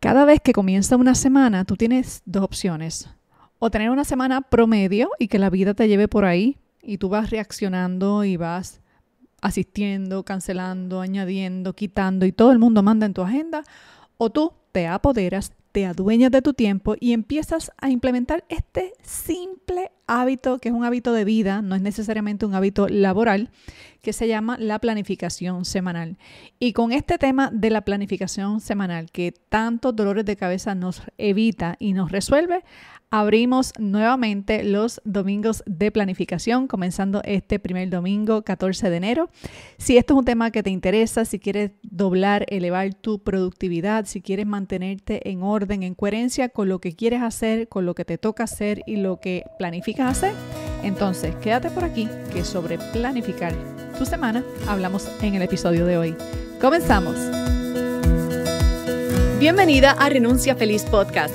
Cada vez que comienza una semana, tú tienes dos opciones. O tener una semana promedio y que la vida te lleve por ahí y tú vas reaccionando y vas asistiendo, cancelando, añadiendo, quitando y todo el mundo manda en tu agenda. O tú te apoderas te adueñas de tu tiempo y empiezas a implementar este simple hábito, que es un hábito de vida, no es necesariamente un hábito laboral, que se llama la planificación semanal. Y con este tema de la planificación semanal, que tantos dolores de cabeza nos evita y nos resuelve, Abrimos nuevamente los domingos de planificación, comenzando este primer domingo, 14 de enero. Si esto es un tema que te interesa, si quieres doblar, elevar tu productividad, si quieres mantenerte en orden, en coherencia con lo que quieres hacer, con lo que te toca hacer y lo que planificas hacer, entonces quédate por aquí que sobre planificar tu semana hablamos en el episodio de hoy. Comenzamos. Bienvenida a Renuncia Feliz Podcast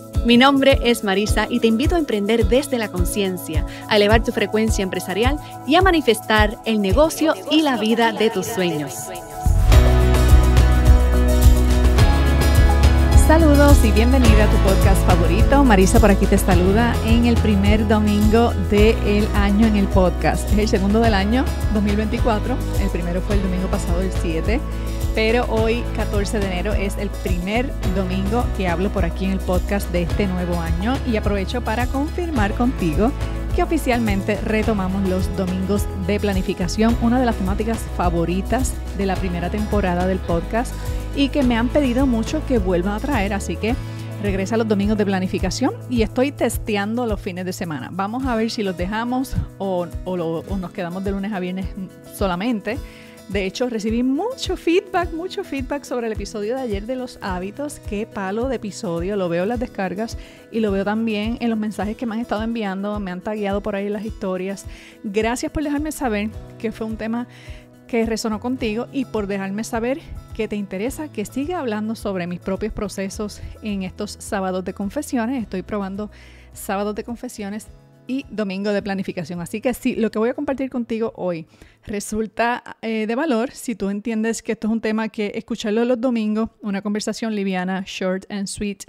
Mi nombre es Marisa y te invito a emprender desde la conciencia, a elevar tu frecuencia empresarial y a manifestar el negocio y la vida de tus sueños. Saludos y bienvenida a tu podcast favorito. Marisa por aquí te saluda en el primer domingo del año en el podcast. Es el segundo del año 2024. El primero fue el domingo pasado, el 7. Pero hoy, 14 de enero, es el primer domingo que hablo por aquí en el podcast de este nuevo año. Y aprovecho para confirmar contigo que oficialmente retomamos los domingos de planificación, una de las temáticas favoritas de la primera temporada del podcast y que me han pedido mucho que vuelva a traer, así que regresa los domingos de planificación y estoy testeando los fines de semana. Vamos a ver si los dejamos o, o nos quedamos de lunes a viernes solamente de hecho, recibí mucho feedback, mucho feedback sobre el episodio de ayer de los hábitos. Qué palo de episodio. Lo veo en las descargas y lo veo también en los mensajes que me han estado enviando. Me han tagueado por ahí las historias. Gracias por dejarme saber que fue un tema que resonó contigo y por dejarme saber que te interesa que siga hablando sobre mis propios procesos en estos sábados de confesiones. Estoy probando sábados de confesiones y domingo de planificación. Así que si lo que voy a compartir contigo hoy resulta eh, de valor si tú entiendes que esto es un tema que escucharlo los domingos, una conversación liviana, short and sweet,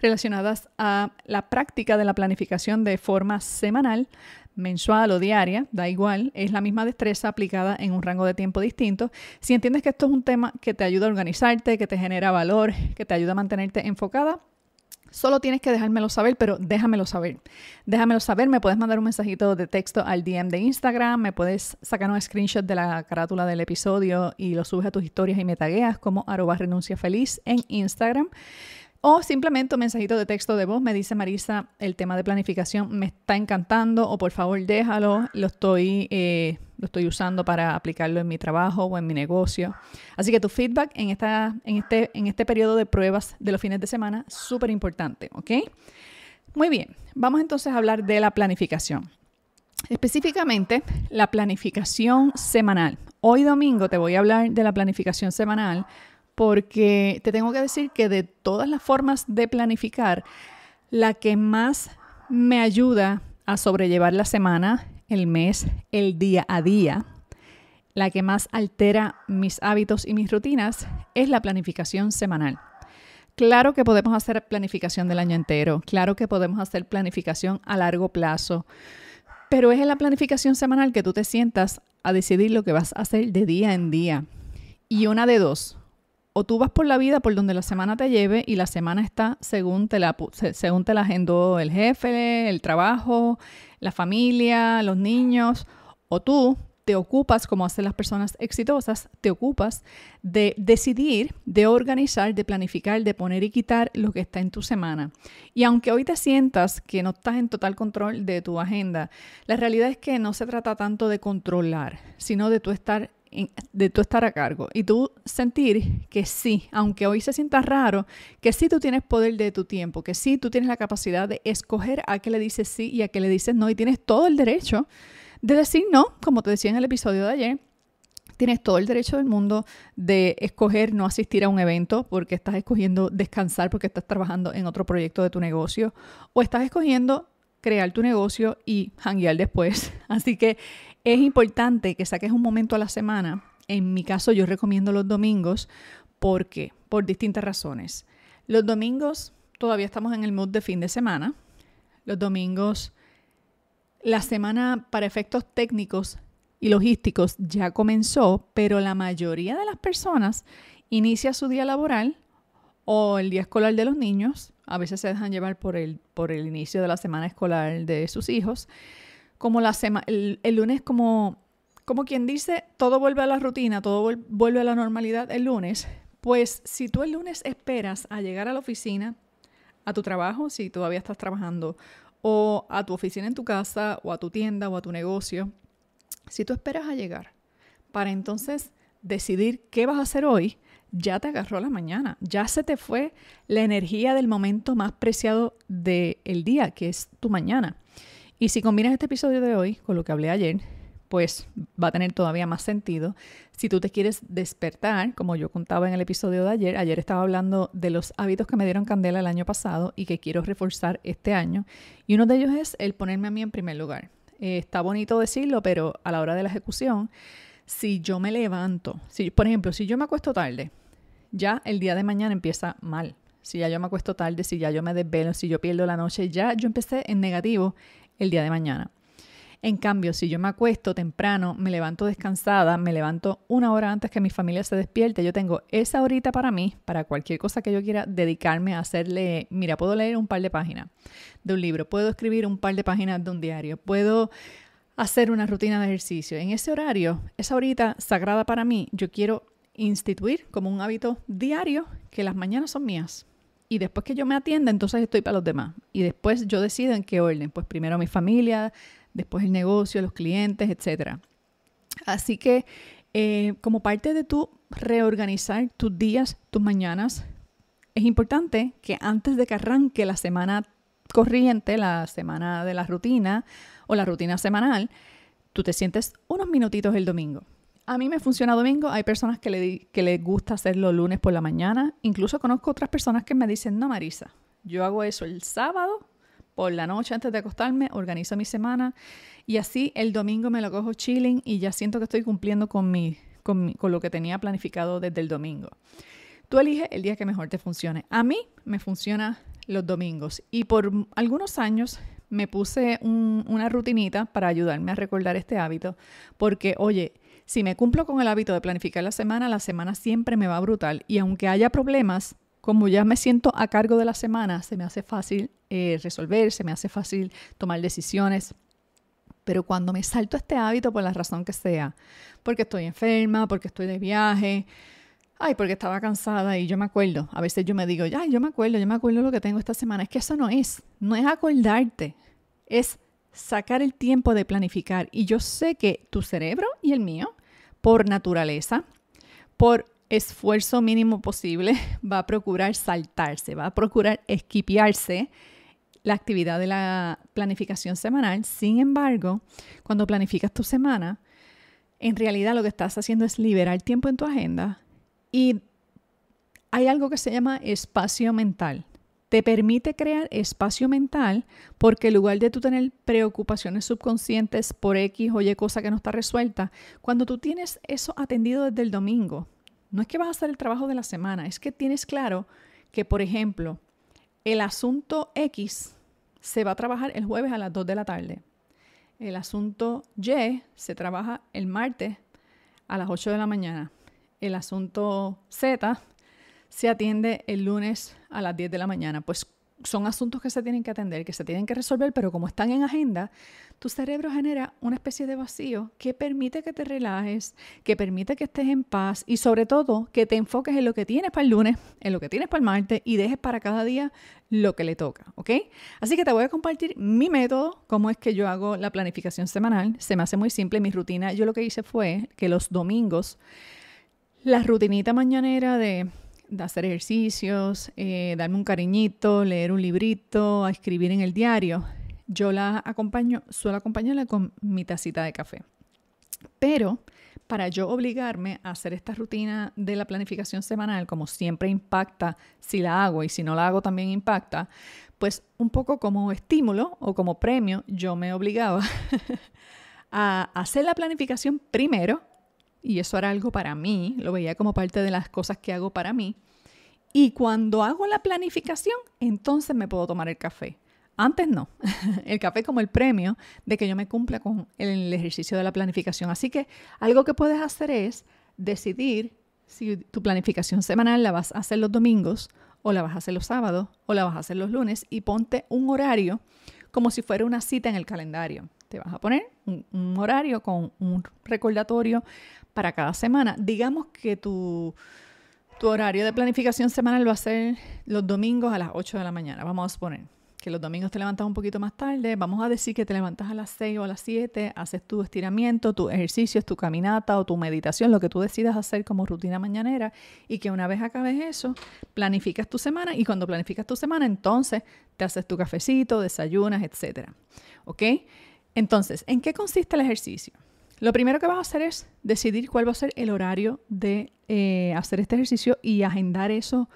relacionadas a la práctica de la planificación de forma semanal, mensual o diaria, da igual, es la misma destreza aplicada en un rango de tiempo distinto. Si entiendes que esto es un tema que te ayuda a organizarte, que te genera valor, que te ayuda a mantenerte enfocada, Solo tienes que dejármelo saber, pero déjamelo saber. Déjamelo saber, me puedes mandar un mensajito de texto al DM de Instagram, me puedes sacar un screenshot de la carátula del episodio y lo subes a tus historias y me tagueas como arroba renuncia feliz en Instagram. O simplemente un mensajito de texto de voz, me dice Marisa, el tema de planificación me está encantando o por favor déjalo, lo estoy, eh, lo estoy usando para aplicarlo en mi trabajo o en mi negocio. Así que tu feedback en, esta, en, este, en este periodo de pruebas de los fines de semana, súper importante, ¿ok? Muy bien, vamos entonces a hablar de la planificación. Específicamente, la planificación semanal. Hoy domingo te voy a hablar de la planificación semanal porque te tengo que decir que de todas las formas de planificar, la que más me ayuda a sobrellevar la semana, el mes, el día a día, la que más altera mis hábitos y mis rutinas es la planificación semanal. Claro que podemos hacer planificación del año entero, claro que podemos hacer planificación a largo plazo, pero es en la planificación semanal que tú te sientas a decidir lo que vas a hacer de día en día. Y una de dos, o tú vas por la vida por donde la semana te lleve y la semana está según te la, según te la agendó el jefe, el trabajo, la familia, los niños, o tú te ocupas, como hacen las personas exitosas, te ocupas de decidir, de organizar, de planificar, de poner y quitar lo que está en tu semana. Y aunque hoy te sientas que no estás en total control de tu agenda, la realidad es que no se trata tanto de controlar, sino de tú estar de tú estar a cargo y tú sentir que sí, aunque hoy se sienta raro, que sí tú tienes poder de tu tiempo, que sí tú tienes la capacidad de escoger a qué le dices sí y a qué le dices no y tienes todo el derecho de decir no, como te decía en el episodio de ayer. Tienes todo el derecho del mundo de escoger no asistir a un evento porque estás escogiendo descansar porque estás trabajando en otro proyecto de tu negocio o estás escogiendo crear tu negocio y hanguear después. Así que es importante que saques un momento a la semana. En mi caso yo recomiendo los domingos porque por distintas razones. Los domingos todavía estamos en el mood de fin de semana. Los domingos la semana para efectos técnicos y logísticos ya comenzó, pero la mayoría de las personas inicia su día laboral o el día escolar de los niños, a veces se dejan llevar por el, por el inicio de la semana escolar de sus hijos, como la semana, el, lunes como, como quien dice, todo vuelve a la rutina, todo vuelve a la normalidad el lunes, pues si tú el lunes esperas a llegar a la oficina, a tu trabajo, si todavía estás trabajando, o a tu oficina en tu casa, o a tu tienda, o a tu negocio, si tú esperas a llegar para entonces decidir qué vas a hacer hoy, ya te agarró la mañana, ya se te fue la energía del momento más preciado del día, que es tu mañana. Y si combinas este episodio de hoy con lo que hablé ayer, pues va a tener todavía más sentido. Si tú te quieres despertar, como yo contaba en el episodio de ayer, ayer estaba hablando de los hábitos que me dieron candela el año pasado y que quiero reforzar este año. Y uno de ellos es el ponerme a mí en primer lugar. Eh, está bonito decirlo, pero a la hora de la ejecución, si yo me levanto, si, por ejemplo, si yo me acuesto tarde, ya el día de mañana empieza mal. Si ya yo me acuesto tarde, si ya yo me desvelo, si yo pierdo la noche, ya yo empecé en negativo el día de mañana. En cambio, si yo me acuesto temprano, me levanto descansada, me levanto una hora antes que mi familia se despierte, yo tengo esa horita para mí, para cualquier cosa que yo quiera dedicarme a hacerle, mira, puedo leer un par de páginas de un libro, puedo escribir un par de páginas de un diario, puedo hacer una rutina de ejercicio. En ese horario, esa horita sagrada para mí, yo quiero instituir como un hábito diario que las mañanas son mías. Y después que yo me atienda, entonces estoy para los demás. Y después yo decido en qué orden. Pues primero mi familia, después el negocio, los clientes, etc. Así que eh, como parte de tu reorganizar tus días, tus mañanas, es importante que antes de que arranque la semana corriente, la semana de la rutina o la rutina semanal, tú te sientes unos minutitos el domingo a mí me funciona domingo, hay personas que, le, les gusta hacerlo lunes por la mañana, incluso conozco otras personas que me dicen, no Marisa, yo hago eso el sábado por la noche antes de acostarme, organizo mi semana y así el domingo me lo cojo chilling y ya siento que estoy cumpliendo con, mi, con, lo que tenía planificado desde el domingo. Tú eliges el día que mejor te funcione. A mí me funciona los domingos y por algunos años me puse una rutinita para ayudarme a recordar este hábito, porque oye, si me cumplo con el hábito de planificar la semana, la semana siempre me va brutal y aunque haya problemas, como ya me siento a cargo de la semana, se me hace fácil eh, resolver, se me hace fácil tomar decisiones. Pero cuando me salto este hábito por la razón que sea, porque estoy enferma, porque estoy de viaje, Ay, porque estaba cansada y yo me acuerdo. A veces yo me digo, ay, yo me acuerdo, yo me acuerdo lo que tengo esta semana. Es que eso no es, no es acordarte, es sacar el tiempo de planificar. Y yo sé que tu cerebro y el mío, por naturaleza, por esfuerzo mínimo posible, va a procurar saltarse, va a procurar esquipiarse la actividad de la planificación semanal. Sin embargo, cuando planificas tu semana, en realidad lo que estás haciendo es liberar tiempo en tu agenda y hay algo que se llama espacio mental. Te permite crear espacio mental porque en lugar de tú tener preocupaciones subconscientes por X o Y cosa que no está resuelta, cuando tú tienes eso atendido desde el domingo, no es que vas a hacer el trabajo de la semana, es que tienes claro que, por ejemplo, el asunto X se va a trabajar el jueves a las 2 de la tarde. El asunto Y se trabaja el martes a las 8 de la mañana el asunto Z se atiende el lunes a las 10 de la mañana. Pues son asuntos que se tienen que atender, que se tienen que resolver, pero como están en agenda, tu cerebro genera una especie de vacío que permite que te relajes, que permite que estés en paz y sobre todo que te enfoques en lo que tienes para el lunes, en lo que tienes para el martes y dejes para cada día lo que le toca, ¿ok? Así que te voy a compartir mi método, cómo es que yo hago la planificación semanal. Se me hace muy simple mi rutina. Yo lo que hice fue que los domingos la rutinita mañanera de, hacer ejercicios, eh, darme un cariñito, leer un librito, a escribir en el diario, yo la acompaño, suelo acompañarla con mi tacita de café. Pero para yo obligarme a hacer esta rutina de la planificación semanal, como siempre impacta si la hago y si no la hago también impacta, pues un poco como estímulo o como premio yo me obligaba a hacer la planificación primero y eso era algo para mí, lo veía como parte de las cosas que hago para mí. Y cuando hago la planificación, entonces me puedo tomar el café. Antes no, el café como el premio de que yo me cumpla con el ejercicio de la planificación. Así que algo que puedes hacer es decidir si tu planificación semanal la vas a hacer los domingos o la vas a hacer los sábados o la vas a hacer los lunes y ponte un horario como si fuera una cita en el calendario. Te vas a poner un, horario con un recordatorio para cada semana. Digamos que tu, tu horario de planificación semanal va a ser los domingos a las 8 de la mañana, vamos a suponer que los domingos te levantas un poquito más tarde, vamos a decir que te levantas a las 6 o a las 7, haces tu estiramiento, tus ejercicios, tu caminata o tu meditación, lo que tú decidas hacer como rutina mañanera y que una vez acabes eso, planificas tu semana y cuando planificas tu semana entonces te haces tu cafecito, desayunas, etc. ¿Ok? Entonces, ¿en qué consiste el ejercicio? Lo primero que vas a hacer es decidir cuál va a ser el horario de eh, hacer este ejercicio y agendar eso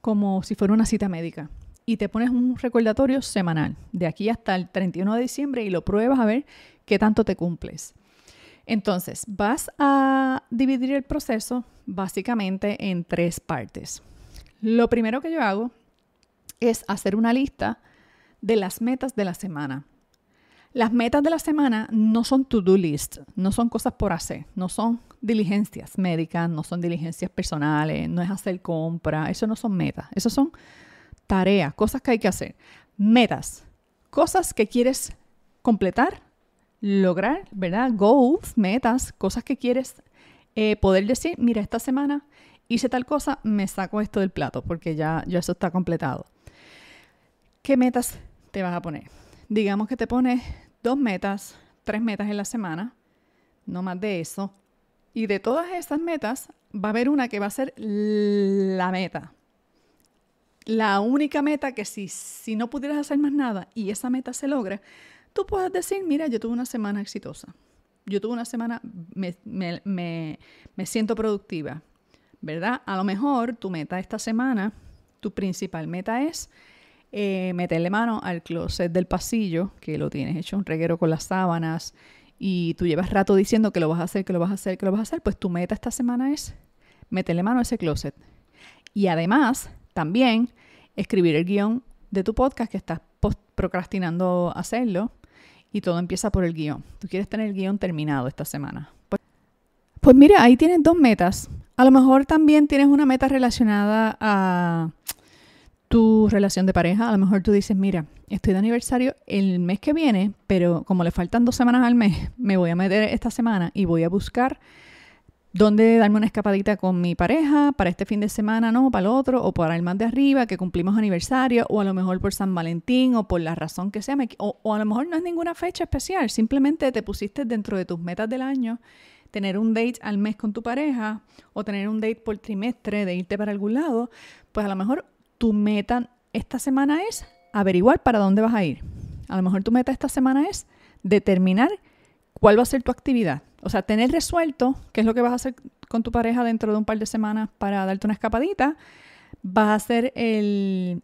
como si fuera una cita médica. Y te pones un recordatorio semanal, de aquí hasta el 31 de diciembre, y lo pruebas a ver qué tanto te cumples. Entonces, vas a dividir el proceso básicamente en tres partes. Lo primero que yo hago es hacer una lista de las metas de la semana. Las metas de la semana no son to-do list, no son cosas por hacer, no son diligencias médicas, no son diligencias personales, no es hacer compra, eso no son metas, eso son tareas, cosas que hay que hacer. Metas, cosas que quieres completar, lograr, ¿verdad? Goals, metas, cosas que quieres eh, poder decir, mira, esta semana hice tal cosa, me saco esto del plato, porque ya, ya eso está completado. ¿Qué metas te vas a poner? digamos que te pones dos metas, tres metas en la semana, no más de eso. Y de todas esas metas, va a haber una que va a ser la meta. La única meta que si, si no pudieras hacer más nada y esa meta se logra, tú puedes decir, mira, yo tuve una semana exitosa. Yo tuve una semana, me siento productiva, ¿verdad? A lo mejor tu meta esta semana, tu principal meta es eh, meterle mano al closet del pasillo, que lo tienes hecho un reguero con las sábanas, y tú llevas rato diciendo que lo vas a hacer, que lo vas a hacer, que lo vas a hacer, pues tu meta esta semana es meterle mano a ese closet. Y además, también escribir el guión de tu podcast que estás procrastinando hacerlo y todo empieza por el guión. Tú quieres tener el guión terminado esta semana. Pues, pues mira, ahí tienes dos metas. A lo mejor también tienes una meta relacionada a tu relación de pareja, a lo mejor tú dices, mira, estoy de aniversario el mes que viene, pero como le faltan dos semanas al mes, me voy a meter esta semana y voy a buscar dónde darme una escapadita con mi pareja para este fin de semana, no, para el otro, o para el más de arriba, que cumplimos aniversario, o a lo mejor por San Valentín, o por la razón que sea, o a lo mejor no es ninguna fecha especial, simplemente te pusiste dentro de tus metas del año tener un date al mes con tu pareja o tener un date por trimestre de irte para algún lado, pues a lo mejor tu meta esta semana es averiguar para dónde vas a ir. A lo mejor tu meta esta semana es determinar cuál va a ser tu actividad. O sea, tener resuelto qué es lo que vas a hacer con tu pareja dentro de un par de semanas para darte una escapadita. Vas a hacer el,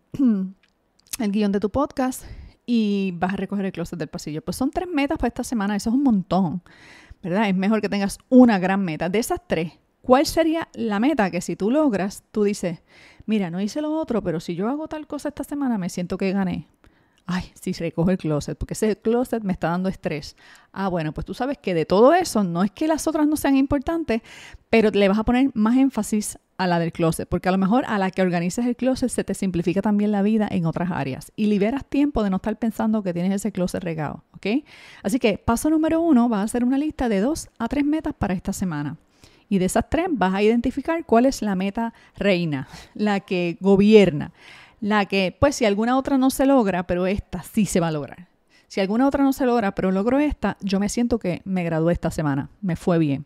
el guión de tu podcast y vas a recoger el closet del pasillo. Pues son tres metas para esta semana, eso es un montón, ¿verdad? Es mejor que tengas una gran meta. De esas tres, ¿Cuál sería la meta que si tú logras, tú dices, mira, no hice lo otro, pero si yo hago tal cosa esta semana, me siento que gané? Ay, si se recojo el closet, porque ese closet me está dando estrés. Ah, bueno, pues tú sabes que de todo eso, no es que las otras no sean importantes, pero le vas a poner más énfasis a la del closet, porque a lo mejor a la que organizas el closet se te simplifica también la vida en otras áreas y liberas tiempo de no estar pensando que tienes ese closet regado, ¿ok? Así que paso número uno va a ser una lista de dos a tres metas para esta semana. Y de esas tres vas a identificar cuál es la meta reina, la que gobierna, la que, pues si alguna otra no se logra, pero esta sí se va a lograr. Si alguna otra no se logra, pero logro esta, yo me siento que me gradué esta semana, me fue bien.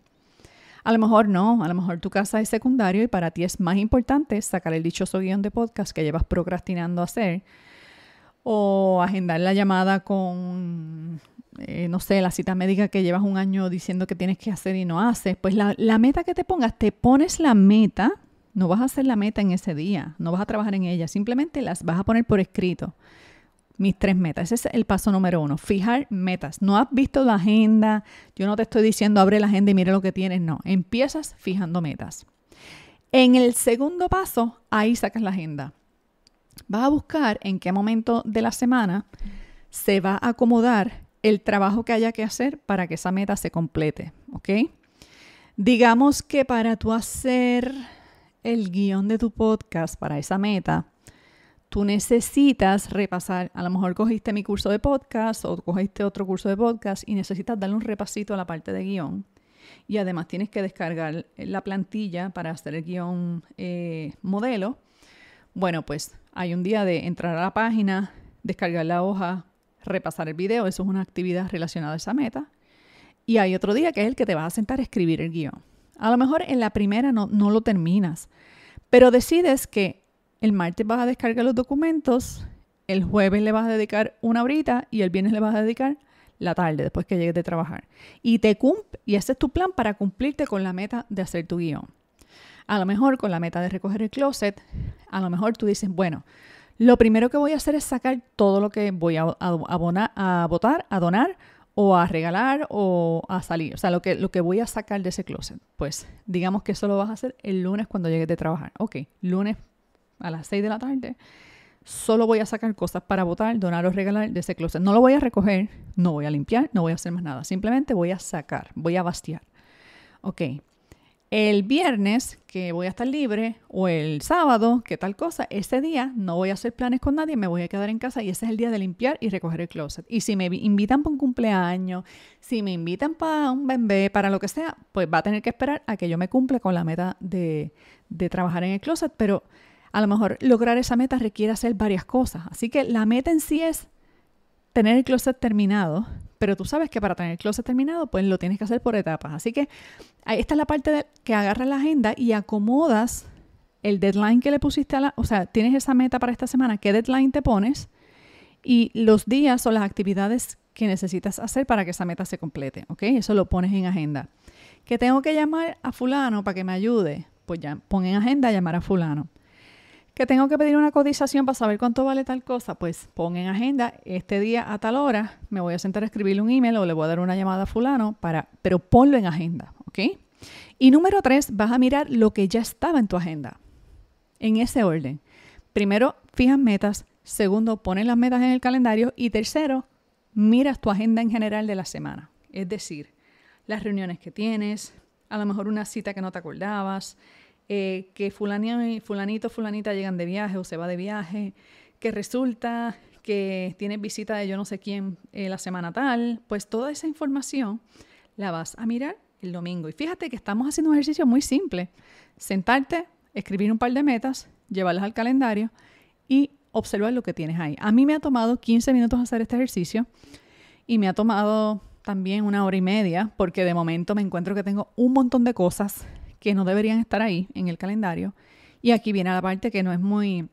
A lo mejor no, a lo mejor tu casa es secundario y para ti es más importante sacar el dichoso guión de podcast que llevas procrastinando a hacer o agendar la llamada con eh, no sé, la cita médica que llevas un año diciendo que tienes que hacer y no haces, pues la, la meta que te pongas, te pones la meta, no vas a hacer la meta en ese día, no vas a trabajar en ella, simplemente las vas a poner por escrito mis tres metas. Ese es el paso número uno, fijar metas. No has visto la agenda, yo no te estoy diciendo abre la agenda y mira lo que tienes, no, empiezas fijando metas. En el segundo paso, ahí sacas la agenda. Vas a buscar en qué momento de la semana se va a acomodar el trabajo que haya que hacer para que esa meta se complete, ¿ok? Digamos que para tú hacer el guión de tu podcast para esa meta, tú necesitas repasar, a lo mejor cogiste mi curso de podcast o cogiste otro curso de podcast y necesitas darle un repasito a la parte de guión. Y además tienes que descargar la plantilla para hacer el guión eh, modelo. Bueno, pues hay un día de entrar a la página, descargar la hoja repasar el video, eso es una actividad relacionada a esa meta. Y hay otro día que es el que te vas a sentar a escribir el guión. A lo mejor en la primera no, no lo terminas, pero decides que el martes vas a descargar los documentos, el jueves le vas a dedicar una horita y el viernes le vas a dedicar la tarde después que llegues de trabajar. Y, te y ese es tu plan para cumplirte con la meta de hacer tu guión. A lo mejor con la meta de recoger el closet, a lo mejor tú dices, bueno, lo primero que voy a hacer es sacar todo lo que voy a, a, votar, a donar o a regalar o a salir. O sea, lo que, lo que voy a sacar de ese closet. Pues digamos que eso lo vas a hacer el lunes cuando llegues de trabajar. Ok, lunes a las 6 de la tarde. Solo voy a sacar cosas para votar, donar o regalar de ese closet. No lo voy a recoger, no voy a limpiar, no voy a hacer más nada. Simplemente voy a sacar, voy a bastiar, Ok, el viernes que voy a estar libre o el sábado que tal cosa, ese día no voy a hacer planes con nadie, me voy a quedar en casa y ese es el día de limpiar y recoger el closet. Y si me invitan para un cumpleaños, si me invitan para un bebé, para lo que sea, pues va a tener que esperar a que yo me cumpla con la meta de, de trabajar en el closet, pero a lo mejor lograr esa meta requiere hacer varias cosas. Así que la meta en sí es tener el closet terminado, pero tú sabes que para tener el closet terminado, pues lo tienes que hacer por etapas. Así que esta es la parte de que agarras la agenda y acomodas el deadline que le pusiste a la, o sea, tienes esa meta para esta semana, qué deadline te pones y los días o las actividades que necesitas hacer para que esa meta se complete, ¿ok? Eso lo pones en agenda. Que tengo que llamar a fulano para que me ayude, pues ya pon en agenda llamar a fulano que tengo que pedir una codización para saber cuánto vale tal cosa, pues pon en agenda este día a tal hora, me voy a sentar a escribirle un email o le voy a dar una llamada a fulano, para, pero ponlo en agenda, ¿ok? Y número tres, vas a mirar lo que ya estaba en tu agenda, en ese orden. Primero, fijas metas. Segundo, pones las metas en el calendario. Y tercero, miras tu agenda en general de la semana. Es decir, las reuniones que tienes, a lo mejor una cita que no te acordabas, eh, que fulanito fulanito, fulanita llegan de viaje o se va de viaje, que resulta que tiene visita de yo no sé quién eh, la semana tal, pues toda esa información la vas a mirar el domingo. Y fíjate que estamos haciendo un ejercicio muy simple. Sentarte, escribir un par de metas, llevarlas al calendario y observar lo que tienes ahí. A mí me ha tomado 15 minutos hacer este ejercicio y me ha tomado también una hora y media porque de momento me encuentro que tengo un montón de cosas que no deberían estar ahí en el calendario. Y aquí viene la parte que no es muy,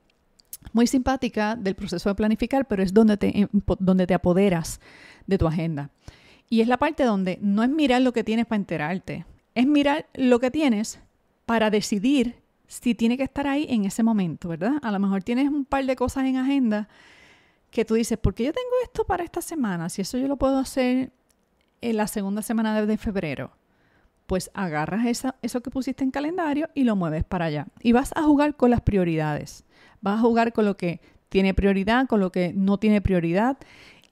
muy simpática del proceso de planificar, pero es donde te, em, donde te apoderas de tu agenda. Y es la parte donde no es mirar lo que tienes para enterarte, es mirar lo que tienes para decidir si tiene que estar ahí en ese momento, ¿verdad? A lo mejor tienes un par de cosas en agenda que tú dices, ¿por qué yo tengo esto para esta semana? Si eso yo lo puedo hacer en la segunda semana de febrero pues agarras esa, eso que pusiste en calendario y lo mueves para allá. Y vas a jugar con las prioridades. Vas a jugar con lo que tiene prioridad, con lo que no tiene prioridad.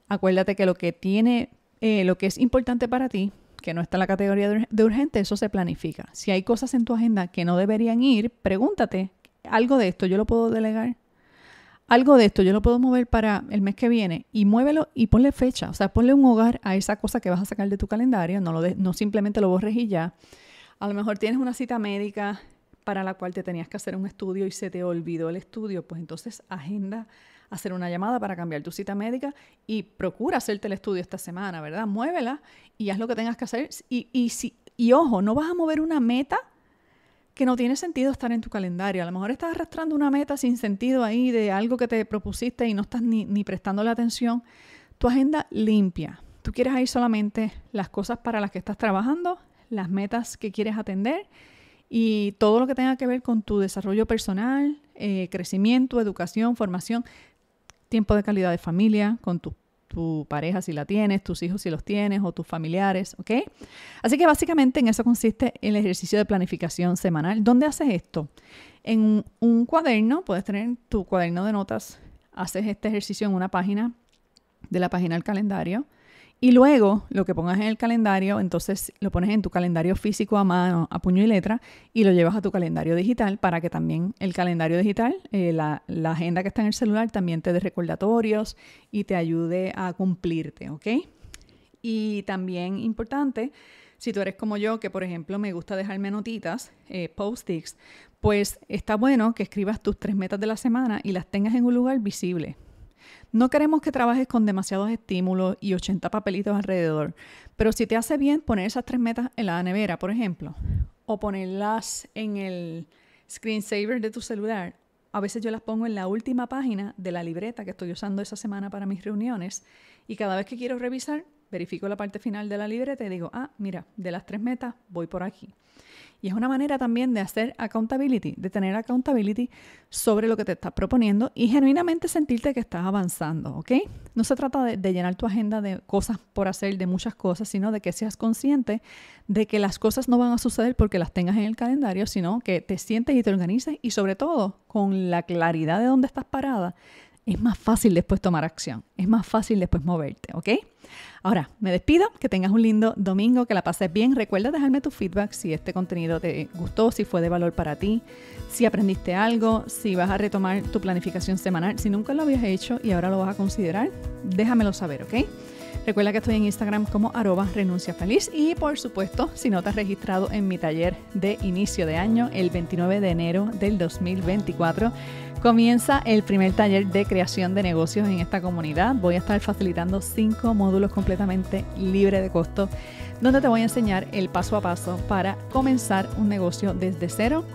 Acuérdate que lo que tiene, eh, lo que es importante para ti, que no está en la categoría de urgente, eso se planifica. Si hay cosas en tu agenda que no deberían ir, pregúntate, ¿algo de esto yo lo puedo delegar? algo de esto yo lo puedo mover para el mes que viene y muévelo y ponle fecha, o sea, ponle un hogar a esa cosa que vas a sacar de tu calendario, no, lo no simplemente lo borres y ya. A lo mejor tienes una cita médica para la cual te tenías que hacer un estudio y se te olvidó el estudio, pues entonces agenda hacer una llamada para cambiar tu cita médica y procura hacerte el estudio esta semana, ¿verdad? Muévela y haz lo que tengas que hacer y, y, si, y ojo, no vas a mover una meta que no tiene sentido estar en tu calendario. A lo mejor estás arrastrando una meta sin sentido ahí de algo que te propusiste y no estás ni, prestando la atención. Tu agenda limpia. Tú quieres ahí solamente las cosas para las que estás trabajando, las metas que quieres atender y todo lo que tenga que ver con tu desarrollo personal, eh, crecimiento, educación, formación, tiempo de calidad de familia, con tus tu pareja si la tienes, tus hijos si los tienes o tus familiares, ¿ok? Así que básicamente en eso consiste el ejercicio de planificación semanal. ¿Dónde haces esto? En un, cuaderno, puedes tener tu cuaderno de notas, haces este ejercicio en una página de la página del calendario y luego lo que pongas en el calendario, entonces lo pones en tu calendario físico a mano, a puño y letra, y lo llevas a tu calendario digital para que también el calendario digital, eh, la, agenda que está en el celular, también te dé recordatorios y te ayude a cumplirte, ¿ok? Y también importante, si tú eres como yo, que por ejemplo me gusta dejarme notitas, eh, post-its, pues está bueno que escribas tus tres metas de la semana y las tengas en un lugar visible. No queremos que trabajes con demasiados estímulos y 80 papelitos alrededor, pero si te hace bien poner esas tres metas en la nevera, por ejemplo, o ponerlas en el screensaver de tu celular, a veces yo las pongo en la última página de la libreta que estoy usando esa semana para mis reuniones y cada vez que quiero revisar, verifico la parte final de la libreta y digo, ah, mira, de las tres metas voy por aquí. Y es una manera también de hacer accountability, de tener accountability sobre lo que te estás proponiendo y genuinamente sentirte que estás avanzando, ¿ok? No se trata de, llenar tu agenda de cosas por hacer, de muchas cosas, sino de que seas consciente de que las cosas no van a suceder porque las tengas en el calendario, sino que te sientes y te organices y sobre todo con la claridad de dónde estás parada es más fácil después tomar acción, es más fácil después moverte, ¿ok? Ahora, me despido, que tengas un lindo domingo, que la pases bien. Recuerda dejarme tu feedback si este contenido te gustó, si fue de valor para ti, si aprendiste algo, si vas a retomar tu planificación semanal, si nunca lo habías hecho y ahora lo vas a considerar, déjamelo saber, ¿ok? Recuerda que estoy en Instagram como arroba renuncia feliz y por supuesto si no te has registrado en mi taller de inicio de año el 29 de enero del 2024 Comienza el primer taller de creación de negocios en esta comunidad. Voy a estar facilitando cinco módulos completamente libre de costo, donde te voy a enseñar el paso a paso para comenzar un negocio desde cero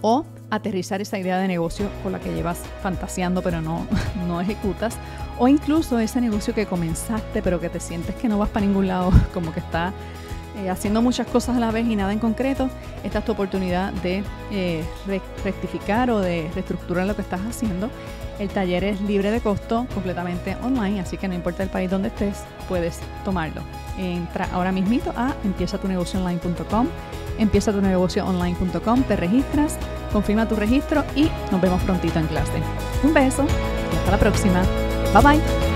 o aterrizar esa idea de negocio con la que llevas fantaseando pero no, no ejecutas, o incluso ese negocio que comenzaste pero que te sientes que no vas para ningún lado, como que está eh, haciendo muchas cosas a la vez y nada en concreto, esta es tu oportunidad de eh, rectificar o de reestructurar lo que estás haciendo. El taller es libre de costo, completamente online, así que no importa el país donde estés, puedes tomarlo. Entra ahora mismito a empiezatunegocioonline.com, empiezatunegocioonline.com, te registras, confirma tu registro y nos vemos prontito en clase. Un beso y hasta la próxima. Bye bye.